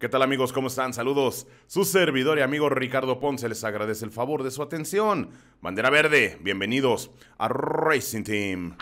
¿Qué tal amigos? ¿Cómo están? Saludos. Su servidor y amigo Ricardo Ponce les agradece el favor de su atención. Bandera Verde, bienvenidos a Racing Team.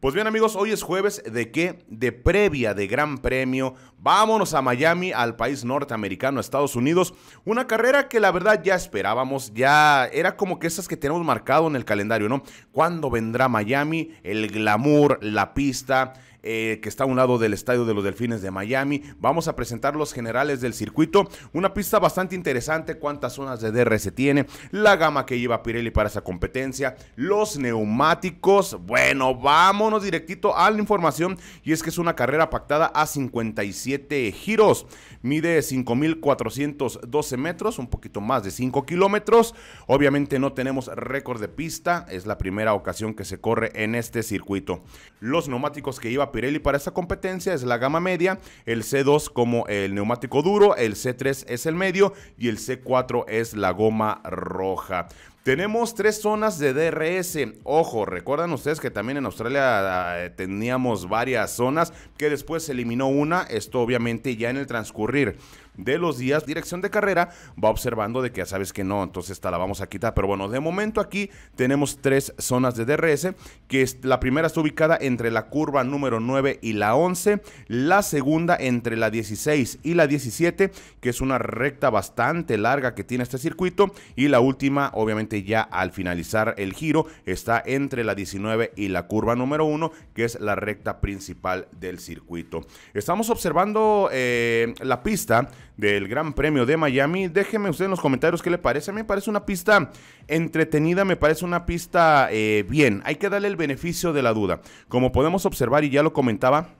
Pues bien amigos, hoy es jueves de qué? De previa de Gran Premio. Vámonos a Miami, al país norteamericano, Estados Unidos. Una carrera que la verdad ya esperábamos, ya era como que esas que tenemos marcado en el calendario, ¿no? ¿Cuándo vendrá Miami? El glamour, la pista, eh, que está a un lado del Estadio de los Delfines de Miami. Vamos a presentar los generales del circuito. Una pista bastante interesante, cuántas zonas de se tiene, la gama que lleva Pirelli para esa competencia, los neumáticos. Bueno, vámonos directito a la información y es que es una carrera pactada a 57 giros. Mide 5.412 metros, un poquito más de 5 kilómetros. Obviamente no tenemos récord de pista, es la primera ocasión que se corre en este circuito. Los neumáticos que lleva Pirelli para esta competencia es la gama media, el C2 como el neumático duro, el C3 es el medio y el C4 es la goma roja. Tenemos tres zonas de DRS. Ojo, recuerdan ustedes que también en Australia ah, eh, teníamos varias zonas que después se eliminó una. Esto obviamente ya en el transcurrir de los días, dirección de carrera va observando de que ya sabes que no, entonces esta la vamos a quitar. Pero bueno, de momento aquí tenemos tres zonas de DRS, que la primera está ubicada entre la curva número 9 y la 11, la segunda entre la 16 y la 17, que es una recta bastante larga que tiene este circuito, y la última obviamente ya al finalizar el giro está entre la 19 y la curva número 1 que es la recta principal del circuito. Estamos observando eh, la pista del Gran Premio de Miami. Déjeme usted en los comentarios qué le parece. A mí me parece una pista entretenida, me parece una pista eh, bien. Hay que darle el beneficio de la duda. Como podemos observar y ya lo comentaba,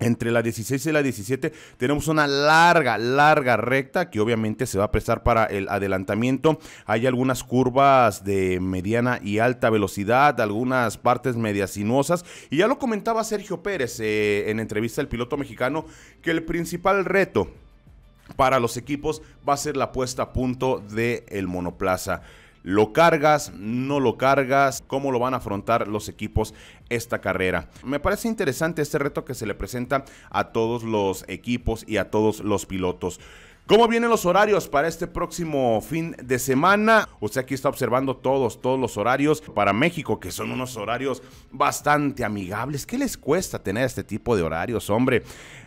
entre la 16 y la 17 tenemos una larga, larga recta que obviamente se va a prestar para el adelantamiento. Hay algunas curvas de mediana y alta velocidad, algunas partes medias sinuosas. Y ya lo comentaba Sergio Pérez eh, en entrevista al piloto mexicano que el principal reto para los equipos va a ser la puesta a punto del monoplaza. ¿Lo cargas? ¿No lo cargas? ¿Cómo lo van a afrontar los equipos esta carrera? Me parece interesante este reto que se le presenta a todos los equipos y a todos los pilotos. ¿Cómo vienen los horarios para este próximo fin de semana? Usted aquí está observando todos, todos los horarios para México, que son unos horarios bastante amigables. ¿Qué les cuesta tener este tipo de horarios, hombre?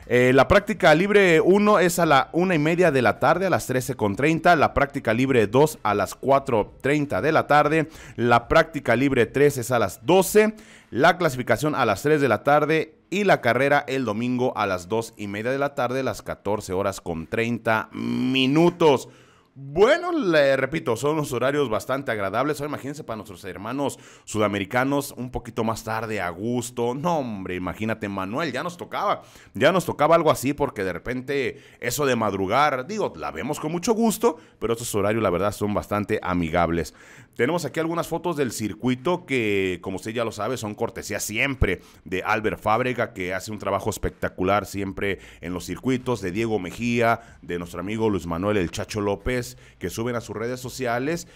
Eh, la práctica libre 1 es a la 1 y media de la tarde, a las 13.30. La práctica libre 2 a las 4.30 de la tarde. La práctica libre 3 es a las 12. La clasificación a las 3 de la tarde y la carrera el domingo a las 2 y media de la tarde, las 14 horas con 30 minutos. Bueno, le repito, son unos horarios bastante agradables. Ahora imagínense para nuestros hermanos sudamericanos un poquito más tarde, a gusto. No, hombre, imagínate, Manuel, ya nos tocaba. Ya nos tocaba algo así porque de repente eso de madrugar, digo, la vemos con mucho gusto, pero estos horarios la verdad son bastante amigables. Tenemos aquí algunas fotos del circuito que, como usted ya lo sabe, son cortesía siempre de Albert Fábrega, que hace un trabajo espectacular siempre en los circuitos, de Diego Mejía, de nuestro amigo Luis Manuel El Chacho López que suben a sus redes sociales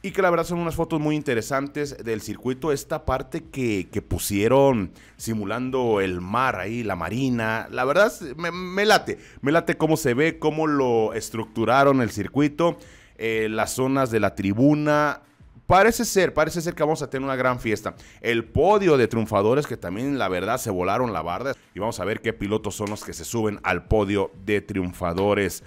y que la verdad son unas fotos muy interesantes del circuito. Esta parte que, pusieron simulando el mar ahí, la marina. La verdad me, late. Me late cómo se ve, cómo lo estructuraron el circuito. Eh, las zonas de la tribuna. Parece ser, parece ser que vamos a tener una gran fiesta. El podio de triunfadores que también la verdad se volaron la barda. Y vamos a ver qué pilotos son los que se suben al podio de triunfadores.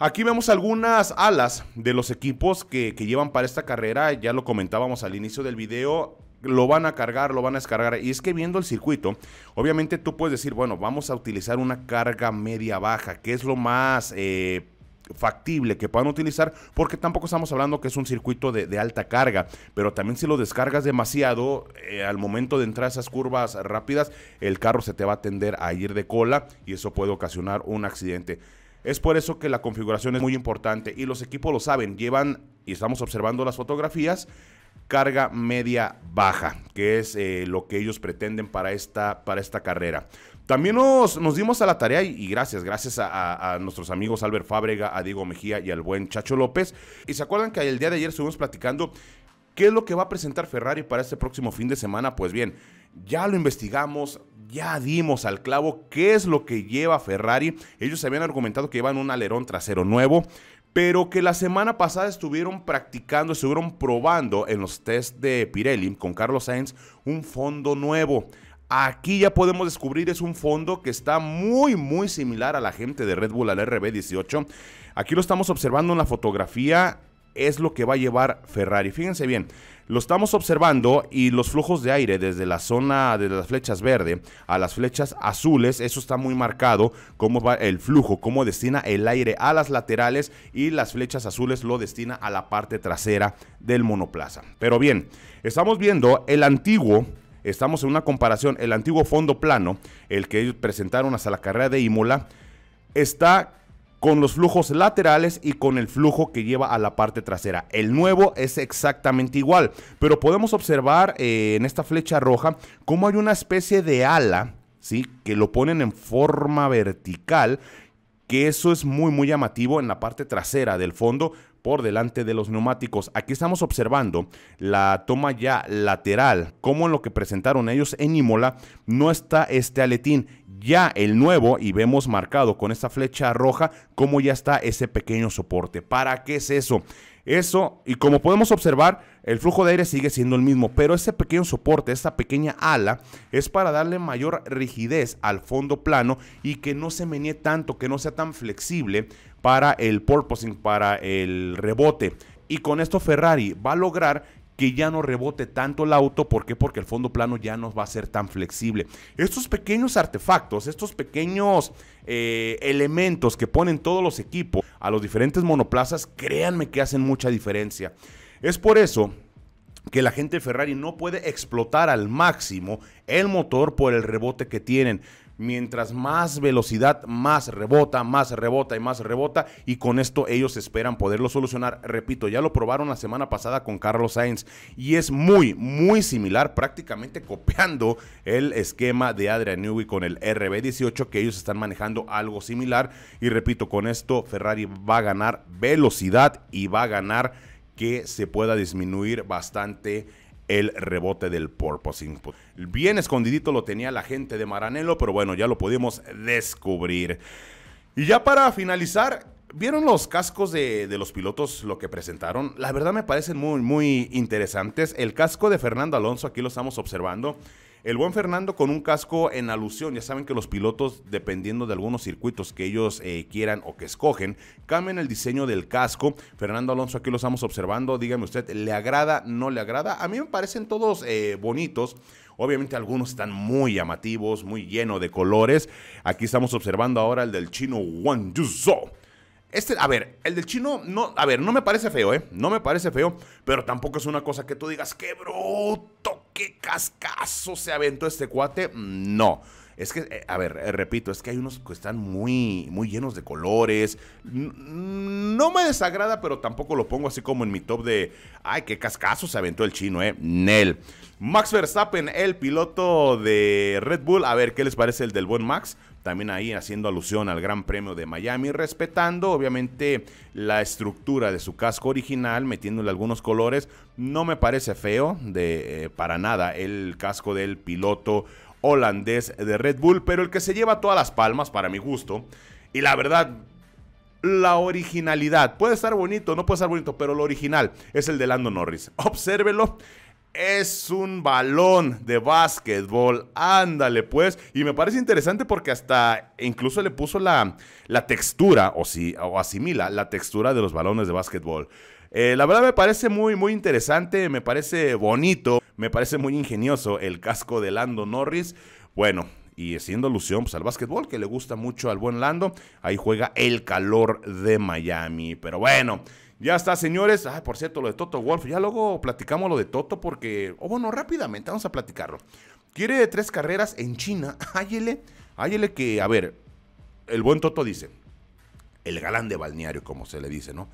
Aquí vemos algunas alas de los equipos que, llevan para esta carrera, ya lo comentábamos al inicio del video, lo van a cargar, lo van a descargar, y es que viendo el circuito, obviamente tú puedes decir, bueno, vamos a utilizar una carga media-baja, que es lo más... Eh, factible que puedan utilizar, porque tampoco estamos hablando que es un circuito de, alta carga, pero también si lo descargas demasiado, eh, al momento de entrar a esas curvas rápidas, el carro se te va a tender a ir de cola y eso puede ocasionar un accidente. Es por eso que la configuración es muy importante y los equipos lo saben, llevan, y estamos observando las fotografías, carga media baja, que es eh, lo que ellos pretenden para esta, para esta carrera. También nos, nos, dimos a la tarea, y, gracias, gracias a, a, nuestros amigos Albert Fábrega, a Diego Mejía y al buen Chacho López. Y se acuerdan que el día de ayer estuvimos platicando ¿Qué es lo que va a presentar Ferrari para este próximo fin de semana? Pues bien, ya lo investigamos, ya dimos al clavo qué es lo que lleva Ferrari. Ellos habían argumentado que llevan un alerón trasero nuevo, pero que la semana pasada estuvieron practicando, estuvieron probando en los test de Pirelli con Carlos Sainz un fondo nuevo. Aquí ya podemos descubrir, es un fondo que está muy, muy similar a la gente de Red Bull, al RB18. Aquí lo estamos observando en la fotografía es lo que va a llevar Ferrari. Fíjense bien, lo estamos observando y los flujos de aire desde la zona de las flechas verde a las flechas azules, eso está muy marcado, cómo va el flujo, cómo destina el aire a las laterales y las flechas azules lo destina a la parte trasera del monoplaza. Pero bien, estamos viendo el antiguo estamos en una comparación, el antiguo fondo plano, el que presentaron hasta la carrera de Imola, está con los flujos laterales y con el flujo que lleva a la parte trasera. El nuevo es exactamente igual, pero podemos observar eh, en esta flecha roja cómo hay una especie de ala, ¿sí? Que lo ponen en forma vertical, que eso es muy muy llamativo en la parte trasera del fondo por delante de los neumáticos. Aquí estamos observando la toma ya lateral, como en lo que presentaron ellos en Imola no está este aletín ya el nuevo y vemos marcado con esta flecha roja cómo ya está ese pequeño soporte. ¿Para qué es eso? Eso, y como podemos observar, el flujo de aire sigue siendo el mismo, pero ese pequeño soporte, esta pequeña ala, es para darle mayor rigidez al fondo plano y que no se menee tanto, que no sea tan flexible para el porpoising, para el rebote. Y con esto Ferrari va a lograr que ya no rebote tanto el auto. ¿Por qué? Porque el fondo plano ya no va a ser tan flexible. Estos pequeños artefactos, estos pequeños eh, elementos que ponen todos los equipos a los diferentes monoplazas, créanme que hacen mucha diferencia. Es por eso que la gente de Ferrari no puede explotar al máximo el motor por el rebote que tienen mientras más velocidad, más rebota, más rebota y más rebota. Y con esto ellos esperan poderlo solucionar. Repito, ya lo probaron la semana pasada con Carlos Sainz y es muy, muy similar, prácticamente copiando el esquema de Adrian Newey con el RB18 que ellos están manejando algo similar. Y repito, con esto Ferrari va a ganar velocidad y va a ganar que se pueda disminuir bastante el rebote del porpoising. Bien escondidito lo tenía la gente de Maranello, pero bueno, ya lo pudimos descubrir. Y ya para finalizar, ¿vieron los cascos de, de, los pilotos lo que presentaron? La verdad me parecen muy, muy interesantes. El casco de Fernando Alonso, aquí lo estamos observando. El buen Fernando con un casco en alusión, ya saben que los pilotos, dependiendo de algunos circuitos que ellos eh, quieran o que escogen, cambian el diseño del casco. Fernando Alonso, aquí lo estamos observando, dígame usted, ¿le agrada, no le agrada? A mí me parecen todos eh, bonitos. Obviamente algunos están muy llamativos, muy llenos de colores. Aquí estamos observando ahora el del chino Wang Este, a ver, el del chino, no, a ver, no me parece feo, ¿eh? No me parece feo, pero tampoco es una cosa que tú digas, qué bruto, qué cascazo se aventó este cuate. Mm, no. Es que, eh, a ver, eh, repito, es que hay unos que están muy, muy llenos de colores. No me desagrada, pero tampoco lo pongo así como en mi top de, ay, qué cascazo se aventó el chino, eh. Nel. Max Verstappen, el piloto de Red Bull. A ver, ¿qué les parece el del buen Max? También ahí haciendo alusión al Gran Premio de Miami, respetando obviamente la estructura de su casco original, metiéndole algunos colores. No me parece feo de, eh, para nada el casco del piloto holandés de Red Bull, pero el que se lleva todas las palmas, para mi gusto, y la verdad, la originalidad. Puede estar bonito, no puede estar bonito, pero lo original es el de Lando Norris. Obsérvelo. Es un balón de básquetbol. Ándale, pues. Y me parece interesante porque hasta incluso le puso la, la textura, o, si, o asimila la textura de los balones de básquetbol. Eh, la verdad me parece muy, muy interesante, me parece bonito, me parece muy ingenioso el casco de Lando Norris. Bueno, y siendo alusión pues, al básquetbol que le gusta mucho al buen Lando. Ahí juega el calor de Miami. Pero bueno, ya está, señores. Ay, ah, por cierto, lo de Toto Wolf. Ya luego platicamos lo de Toto porque, o bueno, rápidamente vamos a platicarlo. Quiere tres carreras en China. Áyele, áyele que, a ver, el buen Toto dice, el galán de balneario, como se le dice, ¿no?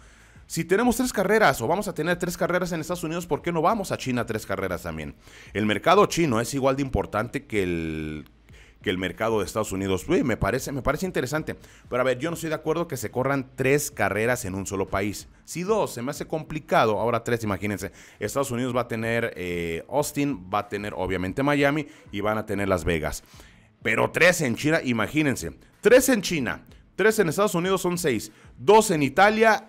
Si tenemos tres carreras o vamos a tener tres carreras en Estados Unidos, ¿por qué no vamos a China tres carreras también? El mercado chino es igual de importante que el, que el mercado de Estados Unidos. me parece, me parece interesante. Pero a ver, yo no estoy de acuerdo que se corran tres carreras en un solo país. Si dos, se me hace complicado. Ahora tres, imagínense. Estados Unidos va a tener eh, Austin, va a tener obviamente Miami y van a tener Las Vegas. Pero tres en China, imagínense. Tres en China, tres en Estados Unidos son seis. Dos en Italia,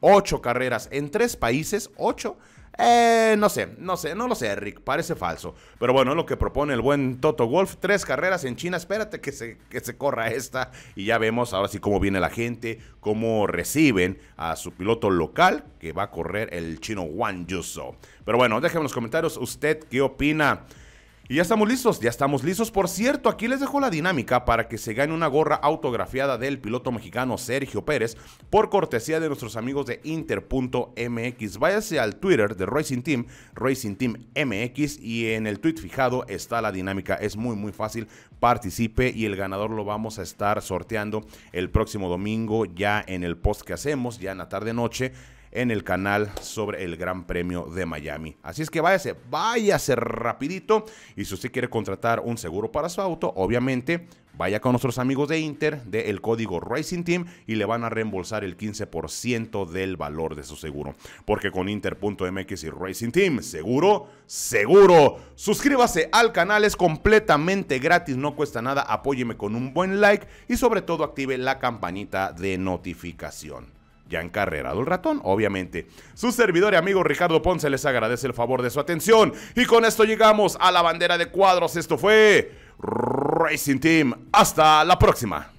Ocho carreras en tres países, ocho. Eh, no sé, no sé, no lo sé, Rick, parece falso. Pero bueno, es lo que propone el buen Toto Wolf. Tres carreras en China, espérate que se, que se corra esta y ya vemos ahora sí cómo viene la gente, cómo reciben a su piloto local que va a correr el chino Wang Yuso. Pero bueno, déjenme en los comentarios usted qué opina y ya estamos listos, ya estamos listos. Por cierto, aquí les dejo la dinámica para que se gane una gorra autografiada del piloto mexicano Sergio Pérez por cortesía de nuestros amigos de Inter.mx. Váyase al Twitter de Racing Team, Racing Team MX, y en el tweet fijado está la dinámica. Es muy, muy fácil. Participe y el ganador lo vamos a estar sorteando el próximo domingo ya en el post que hacemos, ya en la tarde-noche en el canal sobre el Gran Premio de Miami. Así es que váyase, váyase rapidito y si usted quiere contratar un seguro para su auto, obviamente Vaya con nuestros amigos de Inter, de el código Racing Team y le van a reembolsar el 15% del valor de su seguro. Porque con Inter.mx y Racing Team, seguro, seguro. Suscríbase al canal, es completamente gratis, no cuesta nada. Apóyeme con un buen like y sobre todo active la campanita de notificación ya han carrerado el ratón, obviamente. Su servidor y amigo Ricardo Ponce les agradece el favor de su atención. Y con esto llegamos a la bandera de cuadros. Esto fue Racing Team. Hasta la próxima.